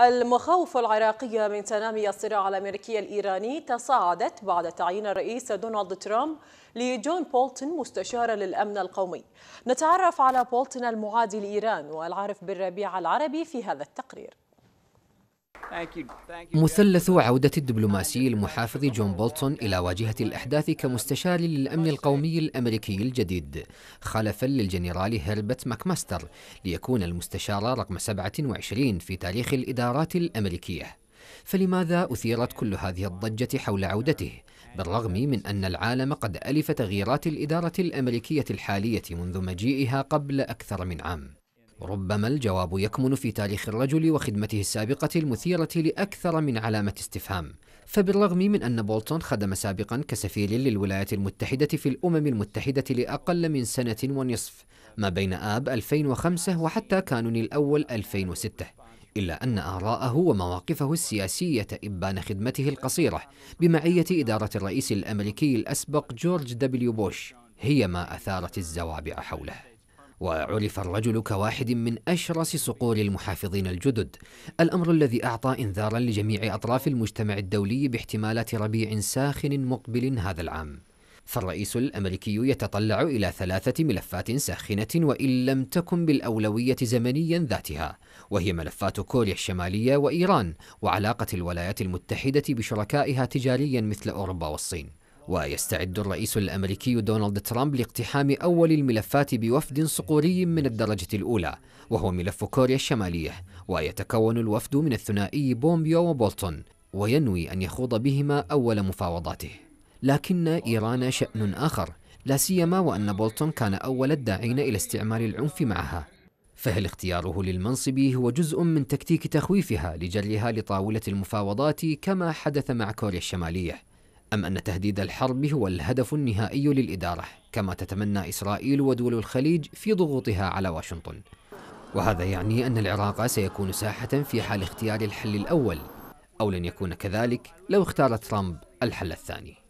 المخاوف العراقية من تنامي الصراع الأمريكي الإيراني تصاعدت بعد تعيين الرئيس دونالد ترامب لجون بولتون مستشارا للأمن القومي نتعرف على بولتون المعادي لإيران والعارف بالربيع العربي في هذا التقرير مثلث عودة الدبلوماسي المحافظ جون بولتون إلى واجهة الأحداث كمستشار للأمن القومي الأمريكي الجديد خلفا للجنرال هيربت ماكماستر ليكون المستشار رقم 27 في تاريخ الإدارات الأمريكية فلماذا أثيرت كل هذه الضجة حول عودته؟ بالرغم من أن العالم قد ألف تغييرات الإدارة الأمريكية الحالية منذ مجيئها قبل أكثر من عام ربما الجواب يكمن في تاريخ الرجل وخدمته السابقة المثيرة لأكثر من علامة استفهام فبالرغم من أن بولتون خدم سابقا كسفير للولايات المتحدة في الأمم المتحدة لأقل من سنة ونصف ما بين آب 2005 وحتى كانون الأول 2006 إلا أن آراءه ومواقفه السياسية إبان خدمته القصيرة بمعية إدارة الرئيس الأمريكي الأسبق جورج دبليو بوش هي ما أثارت الزوابع حوله وعرف الرجل كواحد من أشرس صقور المحافظين الجدد الأمر الذي أعطى إنذارا لجميع أطراف المجتمع الدولي باحتمالات ربيع ساخن مقبل هذا العام فالرئيس الأمريكي يتطلع إلى ثلاثة ملفات ساخنة وإن لم تكن بالأولوية زمنيا ذاتها وهي ملفات كوريا الشمالية وإيران وعلاقة الولايات المتحدة بشركائها تجاريا مثل أوروبا والصين ويستعد الرئيس الامريكي دونالد ترامب لاقتحام اول الملفات بوفد صقوري من الدرجه الاولى وهو ملف كوريا الشماليه ويتكون الوفد من الثنائي بومبيو وبولتون وينوي ان يخوض بهما اول مفاوضاته لكن ايران شان اخر لا سيما وان بولتون كان اول الداعين الى استعمال العنف معها فهل اختياره للمنصب هو جزء من تكتيك تخويفها لجرها لطاوله المفاوضات كما حدث مع كوريا الشماليه أم أن تهديد الحرب هو الهدف النهائي للإدارة كما تتمنى إسرائيل ودول الخليج في ضغوطها على واشنطن وهذا يعني أن العراق سيكون ساحة في حال اختيار الحل الأول أو لن يكون كذلك لو اختار ترامب الحل الثاني